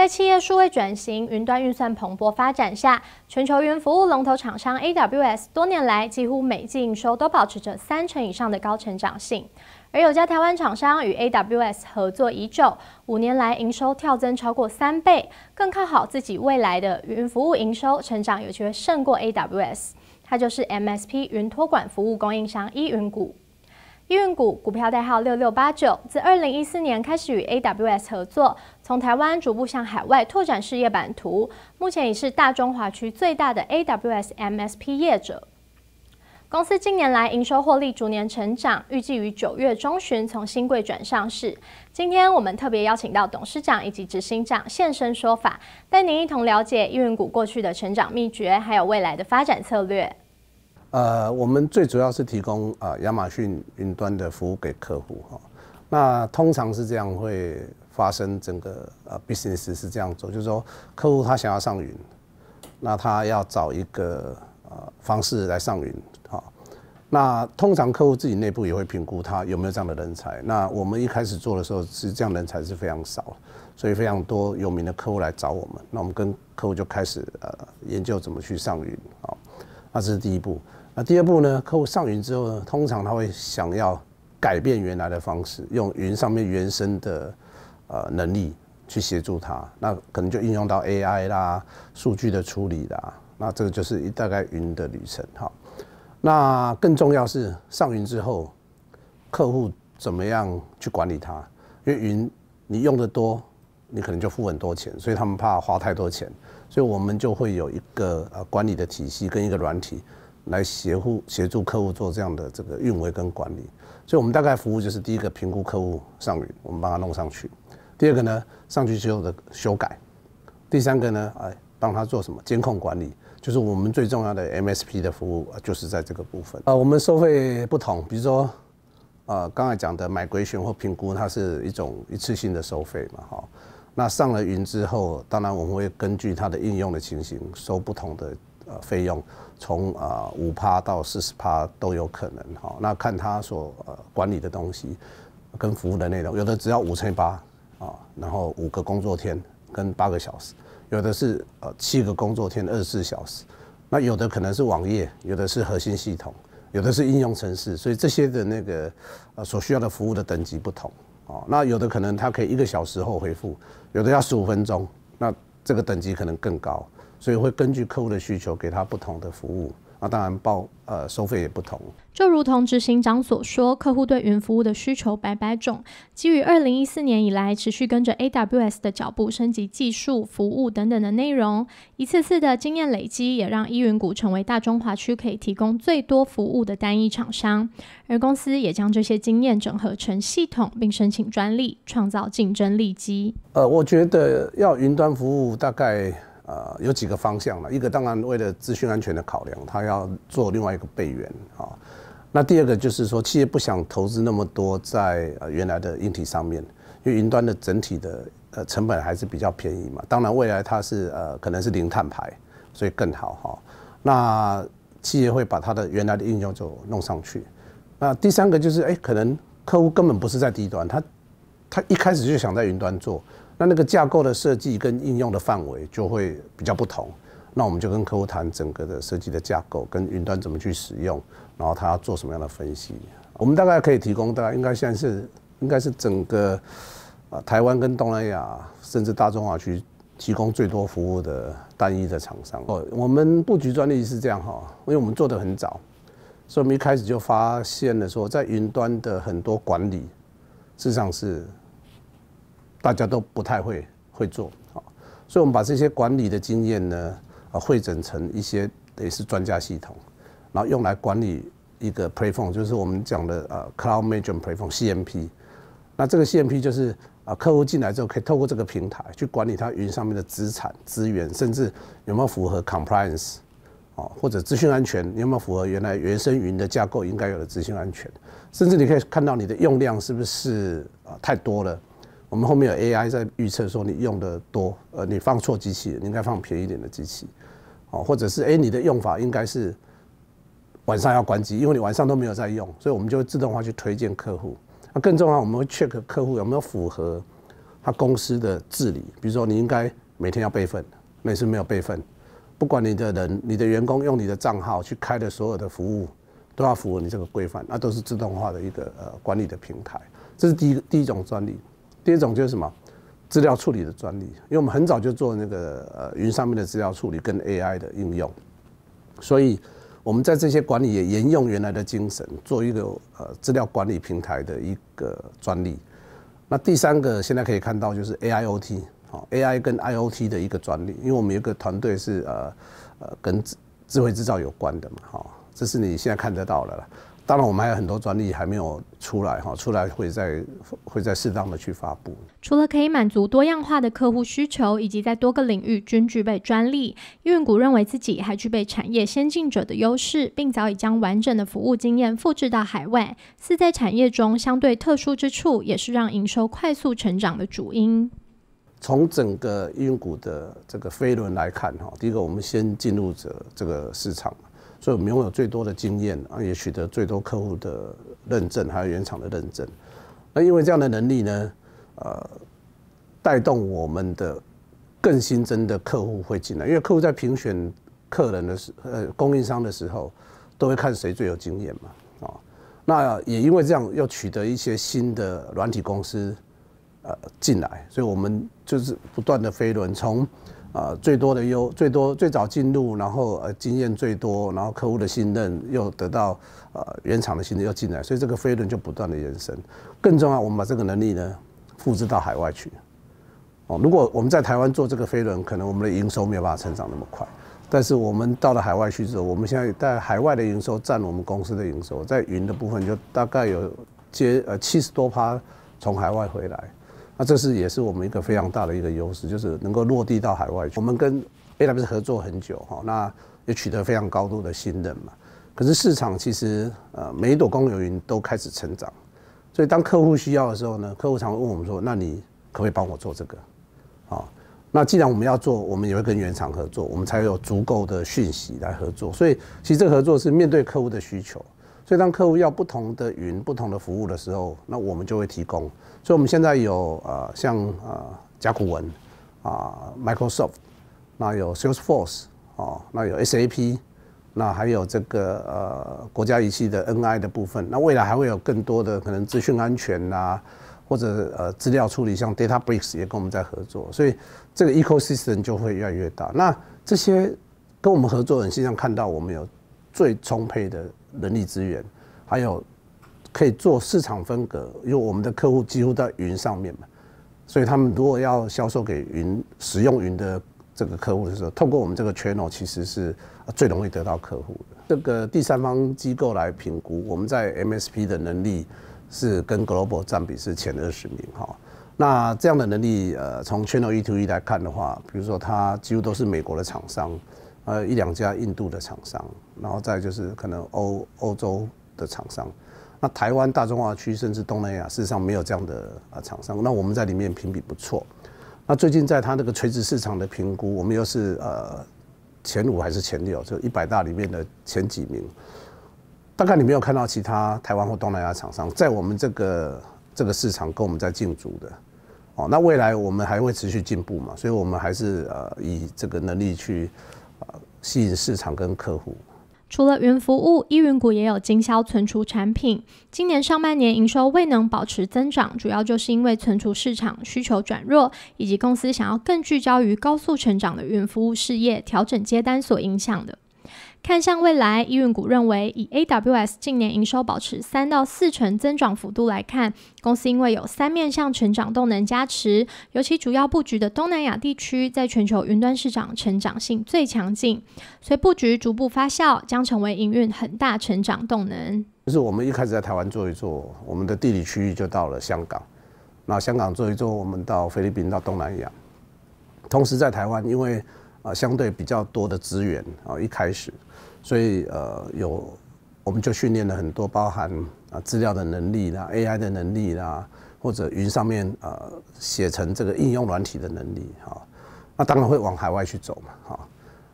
在企业数位转型、云端运算蓬勃发展下，全球云服务龙头厂商 AWS 多年来几乎每季营收都保持着三成以上的高成长性。而有家台湾厂商与 AWS 合作已久，五年来营收跳增超过三倍，更看好自己未来的云服务营收成长有机会胜过 AWS，它就是 MSP 云托管服务供应商一云股。易运股股票代号六六八九，自二零一四年开始与 AWS 合作，从台湾逐步向海外拓展事业版图，目前已是大中华区最大的 AWS MSP 业者。公司近年来营收获利逐年成长，预计于九月中旬从新贵转上市。今天我们特别邀请到董事长以及执行长现身说法，带您一同了解易运股过去的成长秘诀，还有未来的发展策略。呃，我们最主要是提供啊亚马逊云端的服务给客户哈。那通常是这样会发生整个呃 business 是这样做，就是说客户他想要上云，那他要找一个呃方式来上云哈，那通常客户自己内部也会评估他有没有这样的人才。那我们一开始做的时候是这样，人才是非常少，所以非常多有名的客户来找我们。那我们跟客户就开始呃研究怎么去上云啊。那这是第一步。那第二步呢？客户上云之后呢？通常他会想要改变原来的方式，用云上面原生的呃能力去协助他。那可能就应用到 AI 啦、数据的处理啦。那这个就是大概云的旅程。好，那更重要是上云之后，客户怎么样去管理它？因为云你用的多，你可能就付很多钱，所以他们怕花太多钱，所以我们就会有一个呃管理的体系跟一个软体。来协助协助客户做这样的这个运维跟管理，所以我们大概服务就是第一个评估客户上云，我们帮他弄上去；第二个呢，上去之后的修改；第三个呢，哎帮他做什么监控管理，就是我们最重要的 MSP 的服务就是在这个部分啊。我们收费不同，比如说呃，刚才讲的买 o 选或评估，它是一种一次性的收费嘛，哈。那上了云之后，当然我们会根据它的应用的情形收不同的。费用从啊五趴到四十趴都有可能哈，那看他所管理的东西跟服务的内容，有的只要五乘以八啊，然后五个工作天跟八个小时，有的是呃七个工作天二十四小时，那有的可能是网页，有的是核心系统，有的是应用程式，所以这些的那个呃所需要的服务的等级不同啊，那有的可能他可以一个小时后回复，有的要十五分钟，那这个等级可能更高。所以会根据客户的需求给他不同的服务，那当然报呃收费也不同。就如同执行长所说，客户对云服务的需求百百种。基于二零一四年以来持续跟着 AWS 的脚步升级技术服务等等的内容，一次次的经验累积也让依云谷成为大中华区可以提供最多服务的单一厂商。而公司也将这些经验整合成系统，并申请专利，创造竞争力基。呃，我觉得要云端服务大概。呃，有几个方向了，一个当然为了资讯安全的考量，他要做另外一个备援啊。那第二个就是说，企业不想投资那么多在呃原来的硬体上面，因为云端的整体的呃成本还是比较便宜嘛。当然未来它是呃可能是零碳排，所以更好哈。那企业会把它的原来的应用就弄上去。那第三个就是哎，可能客户根本不是在低端，他他一开始就想在云端做。那那个架构的设计跟应用的范围就会比较不同，那我们就跟客户谈整个的设计的架构跟云端怎么去使用，然后他要做什么样的分析，我们大概可以提供大概应该现在是应该是整个，呃台湾跟东南亚甚至大中华区提供最多服务的单一的厂商。哦，我们布局专利是这样哈，因为我们做的很早，所以我们一开始就发现了说在云端的很多管理，事实上是。大家都不太会会做啊，所以我们把这些管理的经验呢啊汇整成一些也是专家系统，然后用来管理一个 p l a t f o r e 就是我们讲的啊 cloud management p l a t f o r e C M P。那这个 C M P 就是啊客户进来之后可以透过这个平台去管理他云上面的资产资源，甚至有没有符合 compliance 或者资讯安全有没有符合原来原生云的架构应该有的资讯安全，甚至你可以看到你的用量是不是啊太多了。我们后面有 AI 在预测，说你用的多，呃，你放错机器，你应该放便宜点的机器，哦，或者是哎，你的用法应该是晚上要关机，因为你晚上都没有在用，所以我们就自动化去推荐客户。那更重要，我们会 check 客户有没有符合他公司的治理，比如说你应该每天要备份，每次没有备份，不管你的人、你的员工用你的账号去开的所有的服务都要符合你这个规范，那都是自动化的一个呃管理的平台。这是第一第一种专利。第一种就是什么，资料处理的专利，因为我们很早就做那个呃云上面的资料处理跟 AI 的应用，所以我们在这些管理也沿用原来的精神，做一个呃资料管理平台的一个专利。那第三个现在可以看到就是 AIoT，哦 AI 跟 IOT 的一个专利，因为我们有个团队是呃呃跟智智慧制造有关的嘛，哦这是你现在看得到的了。当然，我们还有很多专利还没有出来哈，出来会再会再适当的去发布。除了可以满足多样化的客户需求，以及在多个领域均具备专利，运云谷认为自己还具备产业先进者的优势，并早已将完整的服务经验复制到海外。四在产业中相对特殊之处，也是让营收快速成长的主因。从整个运云谷的这个飞轮来看哈，第一个我们先进入者这个市场。所以我们拥有最多的经验啊，也取得最多客户的认证，还有原厂的认证。那因为这样的能力呢，呃，带动我们的更新增的客户会进来，因为客户在评选客人的时，呃供应商的时候，都会看谁最有经验嘛，啊，那也因为这样，又取得一些新的软体公司呃进来，所以我们就是不断的飞轮从。啊，最多的优，最多最早进入，然后呃经验最多，然后客户的信任又得到，呃原厂的信任又进来，所以这个飞轮就不断的延伸。更重要，我们把这个能力呢复制到海外去。哦，如果我们在台湾做这个飞轮，可能我们的营收没有办法成长那么快。但是我们到了海外去之后，我们现在在海外的营收占我们公司的营收，在云的部分就大概有接呃七十多趴从海外回来。那这是也是我们一个非常大的一个优势，就是能够落地到海外。我们跟 AWS 合作很久哈，那也取得非常高度的信任嘛。可是市场其实呃，每一朵公有云都开始成长，所以当客户需要的时候呢，客户常会问我们说：“那你可不可以帮我做这个？”好，那既然我们要做，我们也会跟原厂合作，我们才有足够的讯息来合作。所以其实这个合作是面对客户的需求。所以当客户要不同的云、不同的服务的时候，那我们就会提供。所以我们现在有呃像呃甲骨文啊、Microsoft，那有 Salesforce 啊，那有 SAP，那还有这个呃国家仪器的 NI 的部分，那未来还会有更多的可能资讯安全啊，或者呃资料处理像 DataBricks 也跟我们在合作，所以这个 ecosystem 就会越来越大。那这些跟我们合作，实际上看到我们有最充沛的人力资源，还有。可以做市场分隔，因为我们的客户几乎在云上面嘛，所以他们如果要销售给云使用云的这个客户的时候，透过我们这个 channel 其实是最容易得到客户的。这个第三方机构来评估，我们在 MSP 的能力是跟 Global 占比是前二十名哈。那这样的能力，呃，从 channel E to E 来看的话，比如说它几乎都是美国的厂商，呃，一两家印度的厂商，然后再就是可能欧欧洲的厂商。那台湾、大中华区甚至东南亚，事实上没有这样的啊厂商。那我们在里面评比不错。那最近在它那个垂直市场的评估，我们又是呃前五还是前六，就一百大里面的前几名。大概你没有看到其他台湾或东南亚厂商在我们这个这个市场跟我们在竞逐的。哦，那未来我们还会持续进步嘛？所以，我们还是呃以这个能力去啊吸引市场跟客户。除了云服务，依云股也有经销存储产品。今年上半年营收未能保持增长，主要就是因为存储市场需求转弱，以及公司想要更聚焦于高速成长的云服务事业，调整接单所影响的。看向未来，易运股认为，以 AWS 近年营收保持三到四成增长幅度来看，公司因为有三面向成长动能加持，尤其主要布局的东南亚地区，在全球云端市场成长性最强劲，随布局逐步发酵，将成为营运很大成长动能。就是我们一开始在台湾做一做，我们的地理区域就到了香港，那香港做一做，我们到菲律宾到东南亚，同时在台湾，因为。啊，相对比较多的资源啊，一开始，所以呃，有我们就训练了很多包含啊资料的能力啦、AI 的能力啦，或者云上面呃写成这个应用软体的能力哈。那当然会往海外去走嘛哈。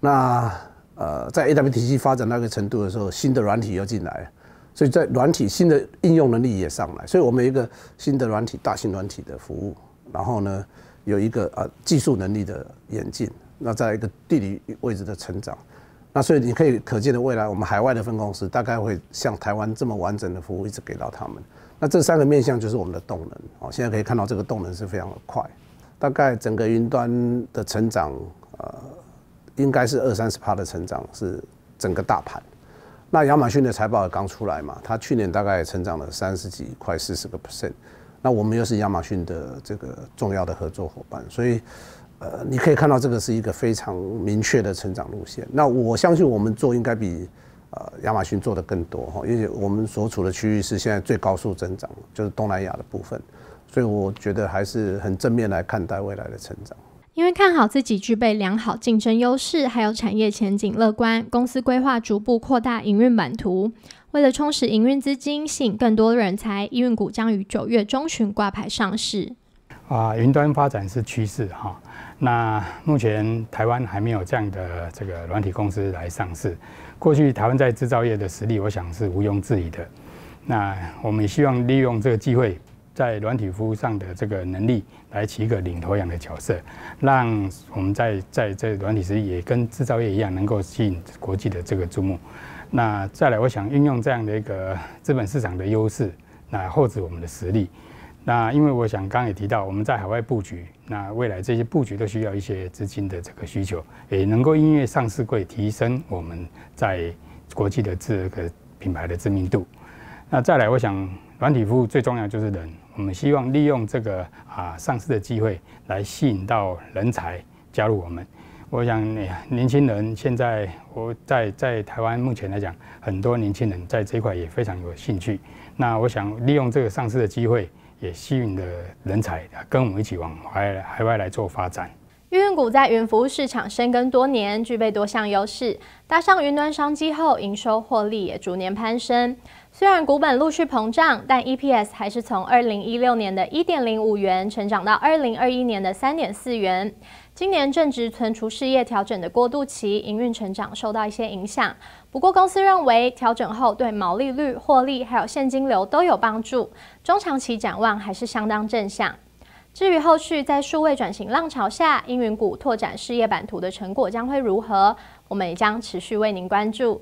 那呃，在 a w t 体系发展那个程度的时候，新的软体又进来，所以在软体新的应用能力也上来，所以我们有一个新的软体、大型软体的服务，然后呢有一个啊技术能力的演进。那在一个地理位置的成长，那所以你可以可见的未来，我们海外的分公司大概会像台湾这么完整的服务一直给到他们。那这三个面向就是我们的动能哦，现在可以看到这个动能是非常的快。大概整个云端的成长，呃，应该是二三十的成长是整个大盘。那亚马逊的财报也刚出来嘛，它去年大概成长了三十几，快四十个%。percent，那我们又是亚马逊的这个重要的合作伙伴，所以。呃，你可以看到这个是一个非常明确的成长路线。那我相信我们做应该比呃亚马逊做的更多哈，因为我们所处的区域是现在最高速增长，就是东南亚的部分，所以我觉得还是很正面来看待未来的成长。因为看好自己具备良好竞争优势，还有产业前景乐观，公司规划逐步扩大营运版图，为了充实营运资金，吸引更多人才，营运股将于九月中旬挂牌上市。啊，云端发展是趋势哈。那目前台湾还没有这样的这个软体公司来上市。过去台湾在制造业的实力，我想是毋庸置疑的。那我们也希望利用这个机会，在软体服务上的这个能力，来起一个领头羊的角色，让我们在在这软体时也跟制造业一样，能够吸引国际的这个注目。那再来，我想运用这样的一个资本市场的优势，来厚植我们的实力。那因为我想刚也提到，我们在海外布局，那未来这些布局都需要一些资金的这个需求，也能够因为上市柜提升我们在国际的这个品牌的知名度。那再来，我想软体服务最重要就是人，我们希望利用这个啊上市的机会来吸引到人才加入我们。我想年轻人现在我在在台湾目前来讲，很多年轻人在这一块也非常有兴趣。那我想利用这个上市的机会。也吸引的人才跟我们一起往海海外来做发展。运营股在云服务市场深耕多年，具备多项优势。搭上云端商机后，营收获利也逐年攀升。虽然股本陆续膨胀，但 EPS 还是从二零一六年的一点零五元成长到二零二一年的三点四元。今年正值存储事业调整的过渡期，营运成长受到一些影响。不过，公司认为调整后对毛利率、获利还有现金流都有帮助，中长期展望还是相当正向。至于后续在数位转型浪潮下，英云股拓展事业版图的成果将会如何，我们也将持续为您关注。